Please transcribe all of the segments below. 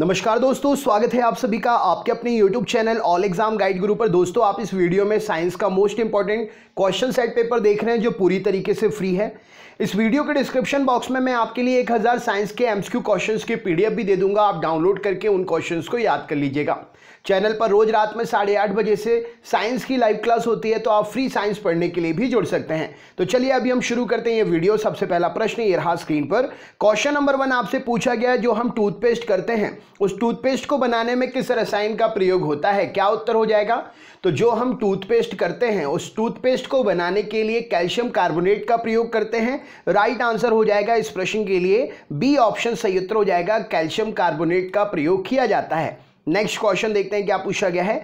नमस्कार दोस्तों स्वागत है आप सभी का आपके अपने YouTube channel all exam guide Guru पर दोस्तों आप इस वीडियो में साइंस का most important question set paper देख रहे हैं जो पूरी तरीके से फ्री है इस वीडियो के डिस्क्रिप्शन बॉक्स में मैं आपके लिए 1000 साइंस के एमसीक्यू क्वेश्चंस के पीडीएफ भी दे दूंगा आप डाउनलोड करके उन क्वेश्चन को याद कर लीजिएगा चैनल पर रोज रात में साढ़े आठ बजे से साइंस की लाइव क्लास होती है तो आप फ्री साइंस पढ़ने के लिए भी जुड़ सकते हैं तो चलिए अभी हम शुरू करते हैं ये वीडियो सबसे पहला प्रश्न ये रहा स्क्रीन पर क्वेश्चन नंबर वन आपसे पूछा गया है जो हम टूथपेस्ट करते हैं उस टूथपेस्ट को बनाने में किस रसायन का प्रयोग होता है क्या उत्तर हो जाएगा तो जो हम टूथपेस्ट करते हैं उस टूथपेस्ट को बनाने के लिए कैल्शियम कार्बोनेट का प्रयोग करते हैं राइट आंसर हो जाएगा इस प्रश्न के लिए बी ऑप्शन सही उत्तर हो जाएगा कैल्शियम कार्बोनेट का प्रयोग किया जाता है नेक्स्ट क्वेश्चन देखते हैं क्या पूछा गया है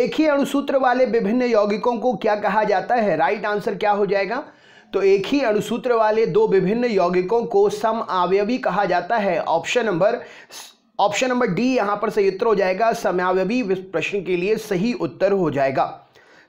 एक ही अणुसूत्र वाले विभिन्न यौगिकों को क्या कहा जाता है राइट right आंसर क्या हो जाएगा तो एक ही अणुसूत्र वाले दो विभिन्न यौगिकों को सम आवयवी कहा जाता है option number option number D यहां पर सही उत्तर हो जाएगा समयावयवी प्रश्न के लिए सही उत्तर हो जाएगा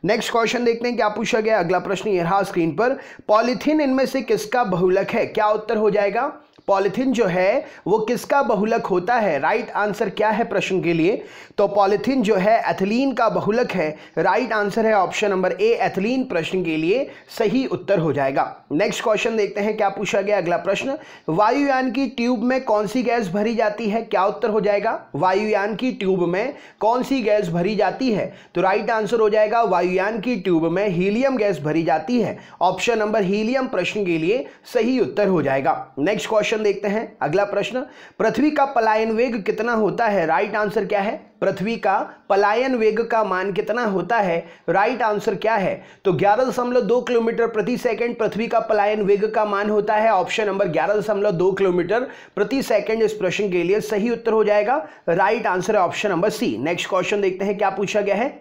नेक्स्ट क्वेश्चन देखते हैं क्या पूछा गया अगला प्रश्न यह स्क्रीन पर पॉलिथीन इनमें से किसका बहुलक है क्या उत्तर हो जाएगा पॉलिथिन जो है वो किसका बहुलक होता है राइट आंसर क्या है प्रश्न के लिए तो पॉलिथिन जो है एथिलीन का बहुलक है राइट आंसर है ऑप्शन नंबर ए एथिलीन प्रश्न के लिए सही उत्तर हो जाएगा नेक्स्ट क्वेश्चन देखते हैं क्या पूछा गया अगला प्रश्न वायुयान की ट्यूब में कौन सी गैस भरी जाती है क्या उत्तर हो जाएगा वायुयान की ट्यूब में कौन सी गैस भरी जाती है तो राइट आंसर हो जाएगा वायुयान की ट्यूब में हीलियम गैस भरी जाती है ऑप्शन नंबर हीलियम प्रश्न के लिए सही उत्तर हो जाएगा नेक्स्ट क्वेश्चन क्वेश्चन देखते हैं अगला प्रश्न पृथ्वी का पलायन वेग कितना होता है राइट आंसर क्या है पृथ्वी का पलायन वेग का मान कितना होता है राइट आंसर क्या है तो ग्यारह दशमलव दो किलोमीटर प्रति सेकंड पृथ्वी का पलायन वेग का मान होता है ऑप्शन नंबर ग्यारह दशमलव दो किलोमीटर प्रति सेकंड इस प्रश्न के लिए सही उत्तर हो जाएगा राइट आंसर है option number C next question देखते हैं क्या पूछा गया है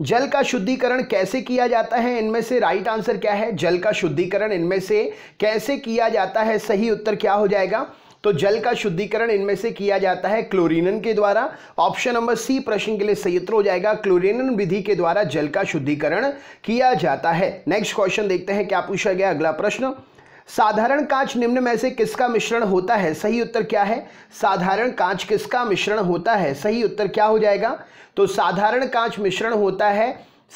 जल का शुद्धिकरण कैसे किया जाता है इनमें से राइट आंसर क्या है जल का शुद्धिकरण इनमें से कैसे किया जाता है सही उत्तर क्या हो जाएगा तो जल का शुद्धिकरण इनमें से किया जाता है क्लोरीनन के द्वारा ऑप्शन नंबर सी प्रश्न के लिए सही उत्तर हो जाएगा क्लोरीनन विधि के द्वारा जल का शुद्धिकरण किया जाता है नेक्स्ट क्वेश्चन देखते हैं क्या पूछा गया अगला प्रश्न साधारण कांच निम्न में से किसका मिश्रण होता है सही उत्तर क्या है साधारण कांच किसका मिश्रण होता है सही उत्तर क्या हो जाएगा तो साधारण कांच मिश्रण होता है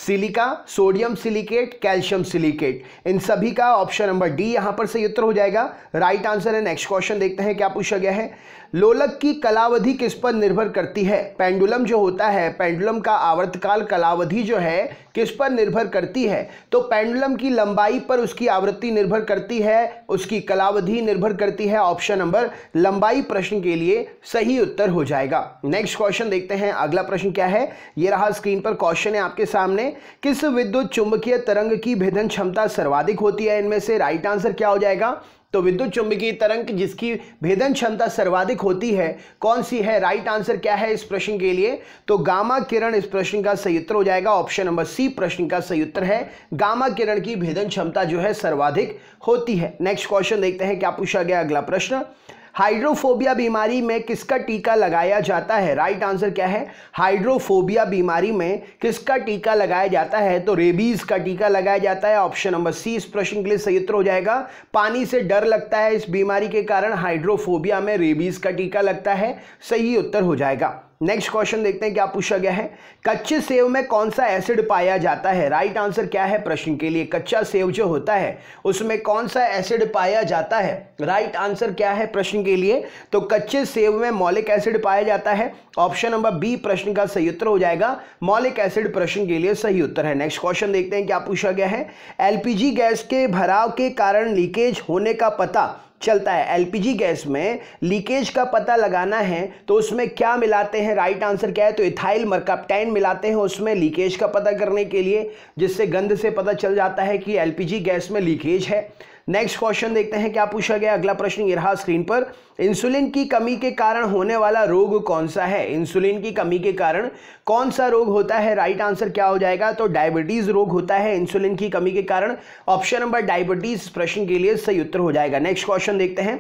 silica sodium silicate calcium silicate इन सभी का ऑप्शन नंबर डी यहां पर सही उत्तर हो जाएगा राइट आंसर है नेक्स्ट क्वेश्चन देखते हैं क्या पूछा गया है लोलक की कलावधि किस पर निर्भर करती है पेंडुलम जो होता है पेंडुलम का आवर्तकाल कलावधि जो है किस पर निर्भर करती है तो पेंडुलम की लंबाई पर उसकी आवृत्ति निर्भर करती है उसकी कलावधि निर्भर करती है ऑप्शन नंबर लंबाई प्रश्न के लिए सही उत्तर हो जाएगा नेक्स्ट क्वेश्चन देखते हैं अगला प्रश्न क्या है यह रहा स्क्रीन पर क्वेश्चन है आपके सामने में किस विद्युत चुंबकीय तरंग की भेदन क्षमता सर्वाधिक होती है इनमें से राइट आंसर क्या हो जाएगा तो विद्युत चुंबकीय तरंग जिसकी भेदन क्षमता सर्वाधिक होती है कौन सी है राइट आंसर क्या है इस प्रश्न के लिए तो गामा किरण इस प्रश्न का सही उत्तर हो जाएगा ऑप्शन नंबर सी प्रश्न का सही उत्तर है गामा किरण की भेदन क्षमता जो है सर्वाधिक होती है नेक्स्ट क्वेश्चन देखते हैं क्या पूछा गया अगला प्रश्न हाइड्रोफोबिया बीमारी में किसका टीका लगाया जाता है राइट right आंसर क्या है हाइड्रोफोबिया बीमारी में किसका टीका लगाया जाता है तो रेबीज का टीका लगाया जाता है ऑप्शन नंबर सी इस प्रश्न के लिए सही उत्तर हो जाएगा पानी से डर लगता है इस बीमारी के कारण हाइड्रोफोबिया में रेबीज का टीका लगता है सही उत्तर हो जाएगा नेक्स्ट क्वेश्चन देखते हैं क्या पूछा गया है कच्चे सेव में कौन सा एसिड पाया जाता है राइट right आंसर क्या है प्रश्न के लिए कच्चा सेव जो होता है उसमें कौन सा एसिड पाया जाता है राइट right आंसर क्या है प्रश्न के लिए तो कच्चे सेव में मौलिक एसिड पाया जाता है ऑप्शन नंबर बी प्रश्न का सही उत्तर हो जाएगा मौलिक एसिड प्रश्न के लिए सही उत्तर है नेक्स्ट क्वेश्चन देखते हैं क्या पूछा गया है एलपीजी गैस के भराव के कारण लीकेज होने का पता चलता है एलपीजी गैस में लीकेज का पता लगाना है तो उसमें क्या मिलाते हैं राइट आंसर क्या है तो इथाइल मरकाप्टाइन मिलाते हैं उसमें लीकेज का पता करने के लिए जिससे गंध से पता चल जाता है कि एलपीजी गैस में लीकेज है नेक्स्ट क्वेश्चन देखते हैं क्या पूछा गया अगला प्रश्न ये रहा स्क्रीन पर इंसुलिन की कमी के कारण होने वाला रोग कौन सा है इंसुलिन की कमी के कारण कौन सा रोग होता है राइट right आंसर क्या हो जाएगा तो डायबिटीज रोग होता है इंसुलिन की कमी के कारण ऑप्शन नंबर डायबिटीज प्रश्न के लिए सही उत्तर हो जाएगा नेक्स्ट क्वेश्चन देखते हैं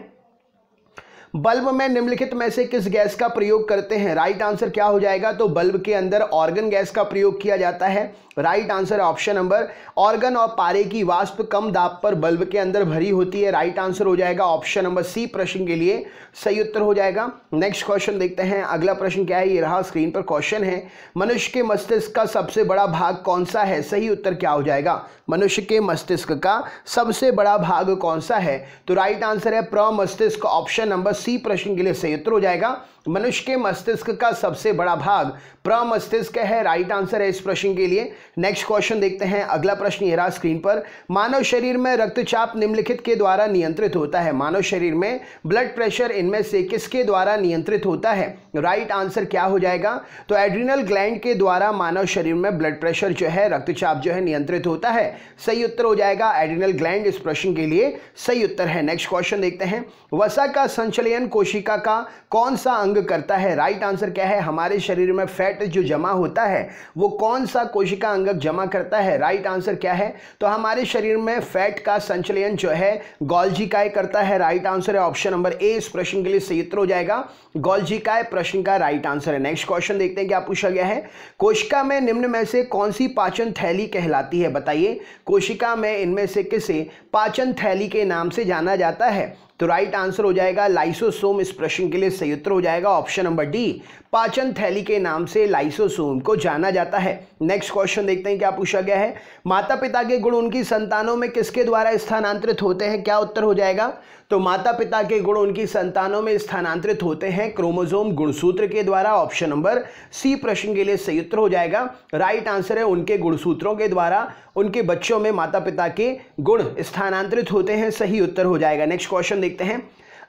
बल्ब में निम्नलिखित में से किस गैस का प्रयोग करते हैं राइट आंसर क्या हो जाएगा तो बल्ब के अंदर ऑर्गन गैस का प्रयोग किया जाता है right answer option number argon और पारे की वाष्प कम दाब पर बल्ब के अंदर भरी होती है राइट आंसर हो जाएगा ऑप्शन नंबर सी प्रश्न के लिए सही उत्तर हो जाएगा नेक्स्ट क्वेश्चन देखते हैं अगला प्रश्न क्या है ये रहा स्क्रीन पर क्वेश्चन है मनुष्य के मस्तिष्क का सबसे बड़ा भाग कौन सा है सही उत्तर क्या हो जाएगा मनुष्य के मस्तिष्क का सबसे बड़ा भाग कौन सा है तो राइट आंसर है प्रमस्तिष्क ऑप्शन नंबर सी प्रश्न के लिए उत्तर हो जाएगा मनुष्य के मस्तिष्क का सबसे बड़ा भाग प्रमस्तिष्क है राइट आंसर है इस प्रश्न के लिए नेक्स्ट क्वेश्चन देखते हैं अगला प्रश्न ये रहा स्क्रीन पर मानव शरीर में रक्तचाप निम्नलिखित के द्वारा नियंत्रित होता है मानव शरीर में ब्लड प्रेशर इनमें से किसके द्वारा नियंत्रित होता है राइट आंसर क्या हो जाएगा तो एड्रीनल ग्लैंड के द्वारा मानव शरीर में ब्लड प्रेशर जो है रक्तचाप जो है नियंत्रित होता है सही उत्तर हो जाएगा एड्रीनल ग्लैंड इस प्रश्न के लिए सही उत्तर है नेक्स्ट क्वेश्चन देखते हैं वसा का संचलन कोशिका का कौन सा अंग करता है राइट आंसर क्या है हमारे शरीर में फैट फैक्टर जो जमा होता है वो कौन सा कोशिका अंगक जमा करता है राइट right आंसर क्या है तो हमारे शरीर में फैट का संचलन जो है गोल्जी काय करता है राइट right आंसर है ऑप्शन नंबर ए इस प्रश्न के लिए सही उत्तर हो जाएगा गोल्जी काय प्रश्न का राइट right आंसर है नेक्स्ट क्वेश्चन देखते हैं क्या पूछा गया है कोशिका में निम्न में से कौन सी पाचन थैली कहलाती है बताइए कोशिका में इनमें से किसे पाचन थैली के नाम से जाना जाता है तो राइट आंसर हो जाएगा लाइसोसोम इस प्रश्न के लिए सही उत्तर हो जाएगा ऑप्शन नंबर डी पाचन थैली के नाम से लाइसोसोम को जाना जाता है नेक्स्ट क्वेश्चन देखते हैं क्या पूछा गया है माता पिता के गुण उनकी संतानों में किसके द्वारा स्थानांतरित होते हैं क्या उत्तर हो जाएगा तो माता पिता के गुण उनकी संतानों में स्थानांतरित होते हैं क्रोमोजोम गुणसूत्र के द्वारा ऑप्शन नंबर सी प्रश्न के लिए सही उत्तर हो जाएगा राइट आंसर है उनके गुणसूत्रों के द्वारा उनके बच्चों में माता पिता के गुण स्थानांतरित होते हैं सही उत्तर हो जाएगा नेक्स्ट क्वेश्चन देखते हैं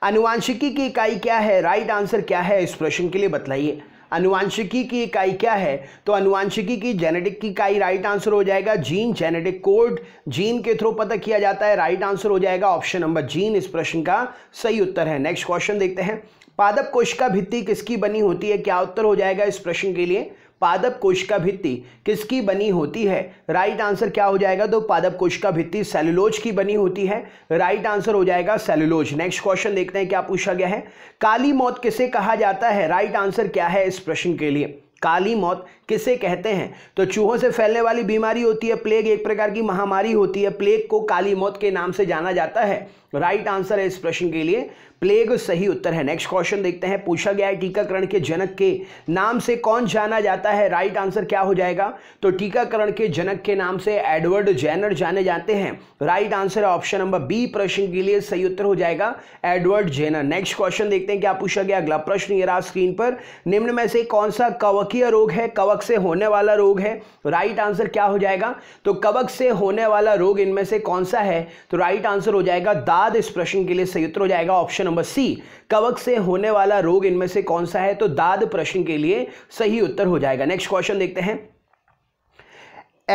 अनुवांशिकी की इकाई क्या है राइट आंसर क्या है इस प्रश्न के लिए बतलाइए अनुवांशिकी की इकाई क्या है तो अनुवांशिकी की जेनेटिक की इकाई राइट आंसर हो जाएगा जीन जेनेटिक कोड जीन के थ्रू पता किया जाता है राइट आंसर हो जाएगा ऑप्शन नंबर जीन इस प्रश्न का सही उत्तर है नेक्स्ट क्वेश्चन देखते हैं पादप कोशिका भित्ति किसकी बनी होती है क्या उत्तर हो जाएगा इस प्रश्न के लिए पादप कोशिका भित्ति किसकी बनी होती है राइट आंसर क्या हो जाएगा तो पादप कोशिका भित्ति सेलुलोज की बनी होती है राइट आंसर हो जाएगा सेलुलोज नेक्स्ट क्वेश्चन देखते हैं क्या पूछा गया है काली मौत किसे कहा जाता है राइट आंसर क्या है इस प्रश्न के लिए काली मौत किसे कहते हैं तो चूहों से फैलने वाली बीमारी होती है प्लेग एक प्रकार की महामारी होती है प्लेग को काली मौत के नाम से जाना जाता है राइट आंसर है इस प्रश्न के लिए प्लेग सही उत्तर है नेक्स्ट क्वेश्चन देखते हैं पूछा गया है टीकाकरण के जनक के नाम से कौन जाना जाता है राइट right आंसर क्या हो जाएगा तो टीकाकरण के जनक के नाम से एडवर्ड जैनर जाने जाते हैं राइट right आंसर है ऑप्शन नंबर बी प्रश्न के लिए सही उत्तर हो जाएगा एडवर्ड जैनर नेक्स्ट क्वेश्चन देखते हैं क्या पूछा गया अगला प्रश्न ये रहा स्क्रीन पर निम्न में से कौन सा कवकीय रोग है कवक से होने वाला रोग है राइट right आंसर क्या हो जाएगा तो कवक से होने वाला रोग इनमें से कौन सा है तो राइट आंसर हो जाएगा दाद इस प्रश्न के लिए सही उत्तर हो जाएगा ऑप्शन नंबर सी कवक से होने वाला रोग इनमें से कौन सा है तो दाद प्रश्न के लिए सही उत्तर हो जाएगा नेक्स्ट क्वेश्चन देखते हैं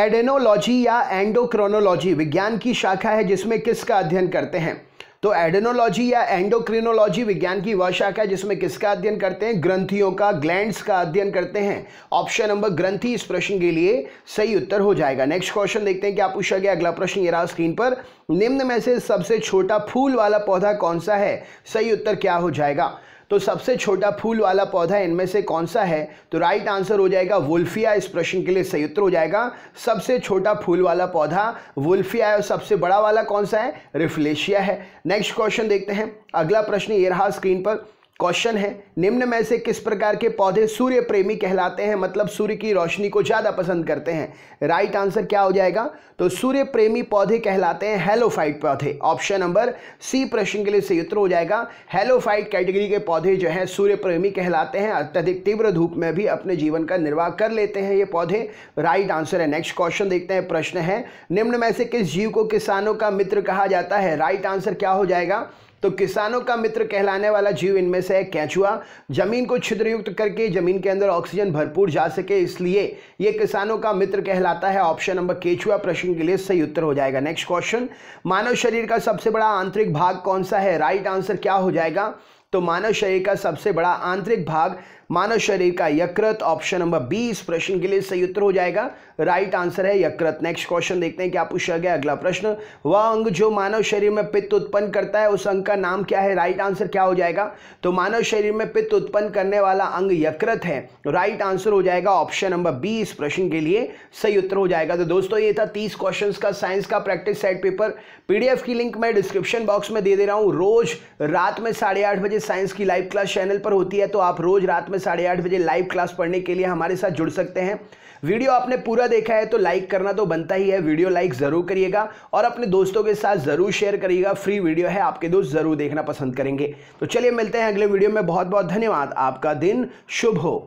एडेनोलॉजी या एंडोक्रोनोलॉजी विज्ञान की शाखा है जिसमें किसका अध्ययन करते हैं तो एडेनोलॉजी या एंडोक्रिनोलॉजी विज्ञान की वह शाखा जिसमें किसका अध्ययन करते हैं ग्रंथियों का ग्लैंड्स का अध्ययन करते हैं ऑप्शन नंबर ग्रंथि इस प्रश्न के लिए सही उत्तर हो जाएगा नेक्स्ट क्वेश्चन देखते हैं क्या पूछा गया अगला प्रश्न ये रहा स्क्रीन पर निम्न में से सबसे छोटा फूल वाला पौधा कौन सा है सही उत्तर क्या हो जाएगा तो सबसे छोटा फूल वाला पौधा इनमें से कौन सा है तो राइट आंसर हो जाएगा वुल्फिया इस प्रश्न के लिए सही उत्तर हो जाएगा सबसे छोटा फूल वाला पौधा वुल्फिया है और सबसे बड़ा वाला कौन सा है रिफ्लेशिया है नेक्स्ट क्वेश्चन देखते हैं अगला प्रश्न ये रहा स्क्रीन पर क्वेश्चन है निम्न में से किस प्रकार के पौधे सूर्य प्रेमी कहलाते हैं मतलब सूर्य की रोशनी को ज़्यादा पसंद करते हैं राइट आंसर क्या हो जाएगा तो सूर्य प्रेमी पौधे कहलाते हैं हेलोफाइट पौधे ऑप्शन नंबर सी प्रश्न के लिए सही उत्तर हो जाएगा हेलोफाइट कैटेगरी के पौधे जो हैं सूर्य प्रेमी कहलाते हैं अत्यधिक तीव्र धूप में भी अपने जीवन का निर्वाह कर लेते हैं ये पौधे राइट आंसर है नेक्स्ट क्वेश्चन देखते हैं प्रश्न है निम्न में से किस जीव को किसानों का मित्र कहा जाता है राइट आंसर क्या हो जाएगा तो किसानों का मित्र कहलाने वाला जीव इनमें से है कैचुआ जमीन को छिद्रयुक्त करके जमीन के अंदर ऑक्सीजन भरपूर जा सके इसलिए ये किसानों का मित्र कहलाता है ऑप्शन नंबर केचुआ प्रश्न के लिए सही उत्तर हो जाएगा नेक्स्ट क्वेश्चन मानव शरीर का सबसे बड़ा आंतरिक भाग कौन सा है राइट आंसर क्या हो जाएगा तो मानव शरीर का सबसे बड़ा आंतरिक भाग मानव शरीर का यकृत ऑप्शन नंबर बी इस प्रश्न के लिए सही उत्तर हो जाएगा राइट आंसर है यकृत नेक्स्ट क्वेश्चन देखते हैं क्या पूछा गया अगला प्रश्न वह अंग जो मानव शरीर में पित्त उत्पन्न करता है उस अंग का नाम क्या है राइट आंसर क्या हो जाएगा तो मानव शरीर में पित्त उत्पन्न करने वाला अंग यकृत है राइट आंसर हो जाएगा ऑप्शन नंबर बी इस प्रश्न के लिए सही उत्तर हो जाएगा तो दोस्तों ये था तीस क्वेश्चन का साइंस का प्रैक्टिस सेट पेपर पीडीएफ की लिंक मैं डिस्क्रिप्शन बॉक्स में दे दे रहा हूँ रोज रात में साढ़े बजे साइंस की लाइव क्लास चैनल पर होती है तो आप रोज रात में साढ़े आठ बजे लाइव क्लास पढ़ने के लिए हमारे साथ जुड़ सकते हैं वीडियो आपने पूरा देखा है तो लाइक करना तो बनता ही है वीडियो लाइक ज़रूर करिएगा और अपने दोस्तों के साथ ज़रूर शेयर करिएगा फ्री वीडियो है आपके दोस्त ज़रूर देखना पसंद करेंगे तो चलिए मिलते हैं अगले वीडियो में बहुत बहुत धन्यवाद आपका दिन शुभ हो